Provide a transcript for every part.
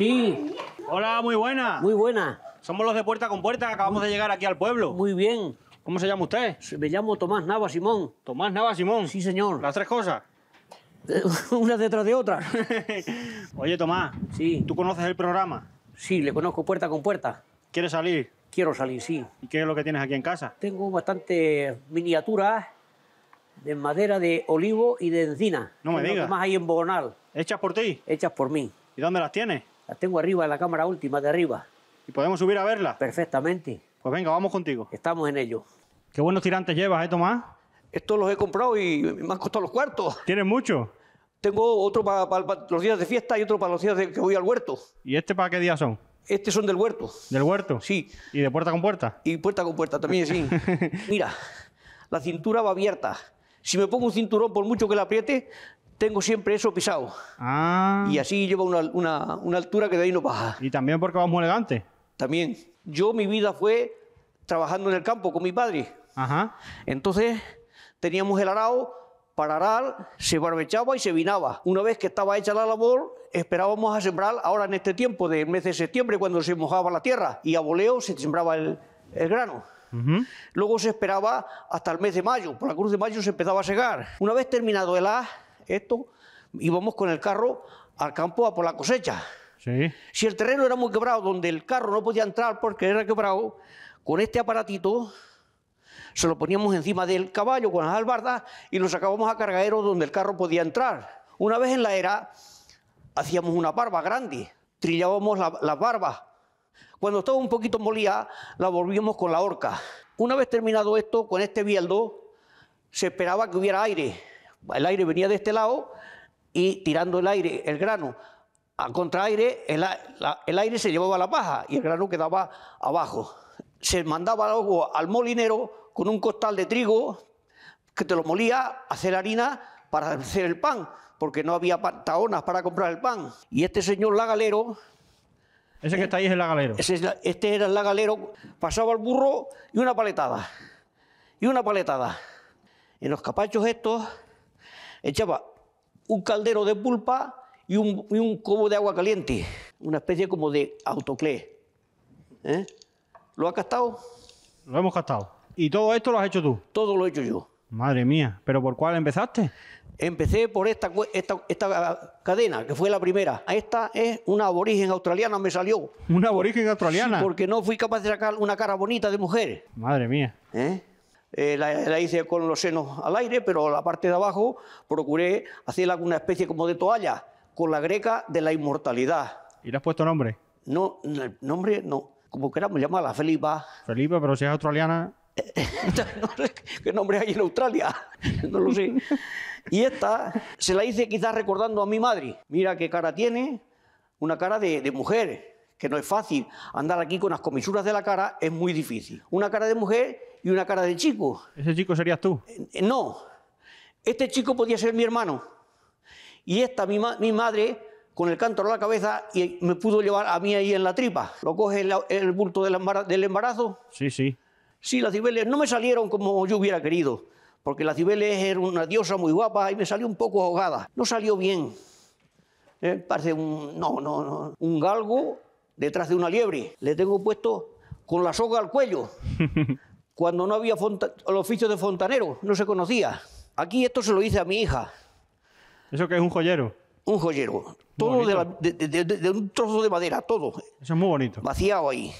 Sí. Hola, muy buena. Muy buena. Somos los de Puerta con Puerta, acabamos de llegar aquí al pueblo. Muy bien. ¿Cómo se llama usted? Me llamo Tomás Nava Simón. Tomás Nava Simón. Sí, señor. Las tres cosas. Una detrás de otra. Oye, Tomás. Sí. ¿Tú conoces el programa? Sí, le conozco puerta con puerta. ¿Quieres salir? Quiero salir, sí. ¿Y qué es lo que tienes aquí en casa? Tengo bastantes miniaturas de madera de olivo y de encina. No me digas. Más hay en Bogonal. ¿Hechas por ti? Hechas por mí. ¿Y dónde las tienes? tengo arriba, la cámara última de arriba. ¿Y podemos subir a verla? Perfectamente. Pues venga, vamos contigo. Estamos en ello. Qué buenos tirantes llevas, ¿eh, Tomás? Estos los he comprado y me han costado los cuartos. ¿Tienes muchos? Tengo otro para los días de fiesta y otro para los días de que voy al huerto. ¿Y este para qué días son? Este son del huerto. ¿Del huerto? Sí. ¿Y de puerta con puerta? Y puerta con puerta también, sí. Mira, la cintura va abierta. Si me pongo un cinturón, por mucho que la apriete, tengo siempre eso pisado. Ah. Y así lleva una, una, una, altura que de ahí no baja. Y también porque vamos muy elegante. También. Yo mi vida fue trabajando en el campo con mi padre. Ajá. Entonces teníamos el arado para arar, se barbechaba y se vinaba. Una vez que estaba hecha la labor, esperábamos a sembrar ahora en este tiempo del mes de septiembre cuando se mojaba la tierra y a voleo se sembraba el, el grano. Luego se esperaba hasta el mes de mayo, por la cruz de mayo se empezaba a segar. Una vez terminado el as, esto, íbamos con el carro al campo a por la cosecha. Si el terreno era muy quebrado, donde el carro no podía entrar porque era quebrado, con este aparatito se lo poníamos encima del caballo con las albardas y lo sacábamos a cargadero, donde el carro podía entrar. Una vez en la era hacíamos una barba grande, trillábamos las la barbas. Cuando estaba un poquito molida, la volvíamos con la horca. Una vez terminado esto, con este bieldo, se esperaba que hubiera aire el aire venía de este lado y tirando el aire, el grano, a contraaire, el, el aire se llevaba a la paja y el grano quedaba abajo. Se mandaba luego al molinero con un costal de trigo que te lo molía, a hacer harina para hacer el pan, porque no había taonas para comprar el pan. Y este señor lagalero... Ese que está ahí es el lagalero. este era el lagalero, pasaba el burro y una paletada. Y una paletada. En los capachos estos echaba un caldero de pulpa y un, y de agua caliente, una especie como de autoclé. ¿eh? ¿Lo has gastado? Lo hemos gastado. ¿Y todo esto lo has hecho tú? Todo lo he hecho yo. Madre mía, ¿pero por cuál empezaste? Empecé por esta, esta, cadena, que fue la primera. Esta es una aborigen australiana, me salió. ¿Una aborigen australiana? porque no fui capaz de sacar una cara bonita de mujer. Madre mía. ¿Eh? Eh, la, hice con los senos al aire, pero la parte de abajo procuré hacerla alguna especie como de toalla, con la greca de la inmortalidad. ¿Y le has puesto nombre? No, nombre no, como queramos llamarla, Felipa. Felipa, pero si es australiana... no sé qué nombre hay en Australia, no lo sé. Y esta se la hice quizás recordando a mi madre. Mira qué cara tiene, una cara de, de mujer, que no es fácil. Andar aquí con las comisuras de la cara es muy difícil. Una cara de mujer y una cara de chico. ¿Ese chico serías tú? Eh, eh, no, este chico podía ser mi hermano. Y esta, mi, madre, con el cántaro a la cabeza y me pudo llevar a mí ahí en la tripa. Lo coge el, el bulto del, embarazo, Sí, sí. Sí, las cibeles no me salieron como yo hubiera querido, porque las cibeles era una diosa muy guapa y me salió un poco ahogada. No salió bien. Eh, parece un, no, no, no, un galgo detrás de una liebre. Le tengo puesto con la soga al cuello. cuando no había el oficio de fontanero, no se conocía. Aquí esto se lo hice a mi hija. ¿Eso qué es un joyero? Un joyero. Todo de, un trozo de madera, todo. Eso es muy bonito. Vaciado ahí.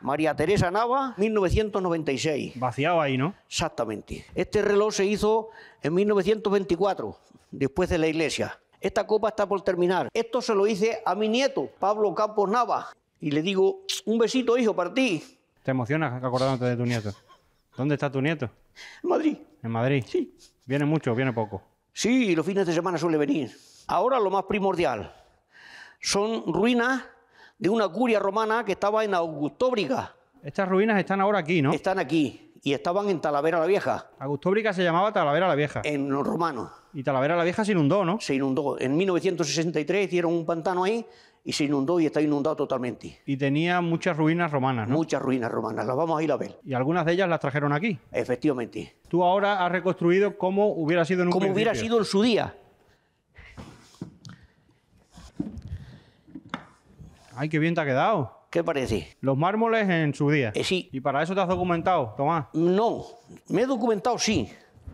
María Teresa Nava, 1996. Vaciado ahí, ¿no? Exactamente. Este reloj se hizo en 1924, después de la iglesia. Esta copa está por terminar. Esto se lo hice a mi nieto, Pablo Campos Nava. Y le digo, un besito, hijo, para ti. ¿Te emocionas acordándote de tu nieto? ¿Dónde está tu nieto? En Madrid. ¿En Madrid? Sí. ¿Viene mucho o viene poco? Sí, los fines de semana suele venir. Ahora lo más primordial son ruinas de una curia romana que estaba en Augustóbrica. Estas ruinas están ahora aquí, ¿no? Están aquí y estaban en Talavera la Vieja. Augustóbriga se llamaba Talavera la Vieja. En los romanos. Y Talavera la Vieja se inundó, ¿no? Se inundó. En 1963 hicieron un pantano ahí y se inundó y está inundado totalmente. Y tenía muchas ruinas romanas, ¿no? Muchas ruinas romanas, las vamos a ir a ver. Y algunas de ellas las trajeron aquí. Efectivamente. Tú ahora has reconstruido cómo hubiera sido en un Como hubiera sido en su día. Ay, qué bien te ha quedado. ¿Qué parece? Los mármoles en su día. Eh, sí. ¿Y para eso te has documentado, Tomás? No, me he documentado, sí.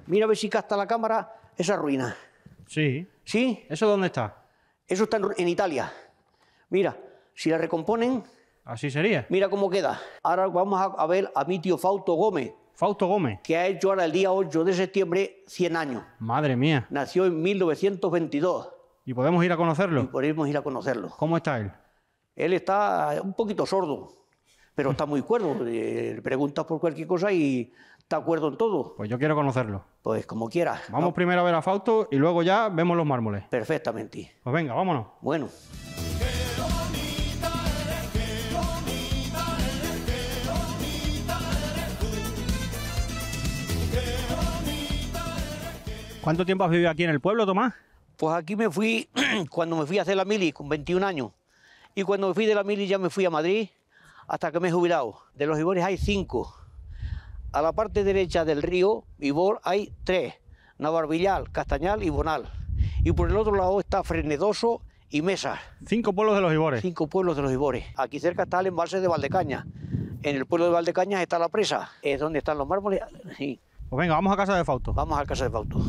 Mira a ver si casta la cámara esa ruina. Sí. ¿Sí? ¿Eso dónde está? Eso está en, en Italia. Mira, si la recomponen... Así sería. Mira cómo queda. Ahora vamos a ver a mi tío Fausto Gómez. Fausto Gómez. Que ha hecho ahora el día 8 de septiembre 100 años. Madre mía. Nació en 1922. ¿Y podemos ir a conocerlo? podemos ir a conocerlo. ¿Cómo está él? Él está un poquito sordo, pero está muy cuerdo. Le preguntas por cualquier cosa y está cuerdo en todo. Pues yo quiero conocerlo. Pues como quieras. Vamos primero a ver a Fausto y luego ya vemos los mármoles. Perfectamente. Pues venga, vámonos. Bueno. ¿Cuánto tiempo has vivido aquí en el pueblo, Tomás? Pues aquí me fui, cuando me fui a hacer la mili, con 21 años. Y cuando me fui de la mili ya me fui a Madrid hasta que me he jubilado. De los Ibores hay cinco. A la parte derecha del río Ibor hay tres. Navarbillal, Castañal y Bonal. Y por el otro lado está Frenedoso y Mesa. Cinco pueblos de los Ibores. Cinco pueblos de los Ibores. Aquí cerca está el embalse de Valdecaña. En el pueblo de Valdecaña está la presa. Es donde están los mármoles. Pues venga, vamos a casa de Fausto. Vamos a casa de Fausto.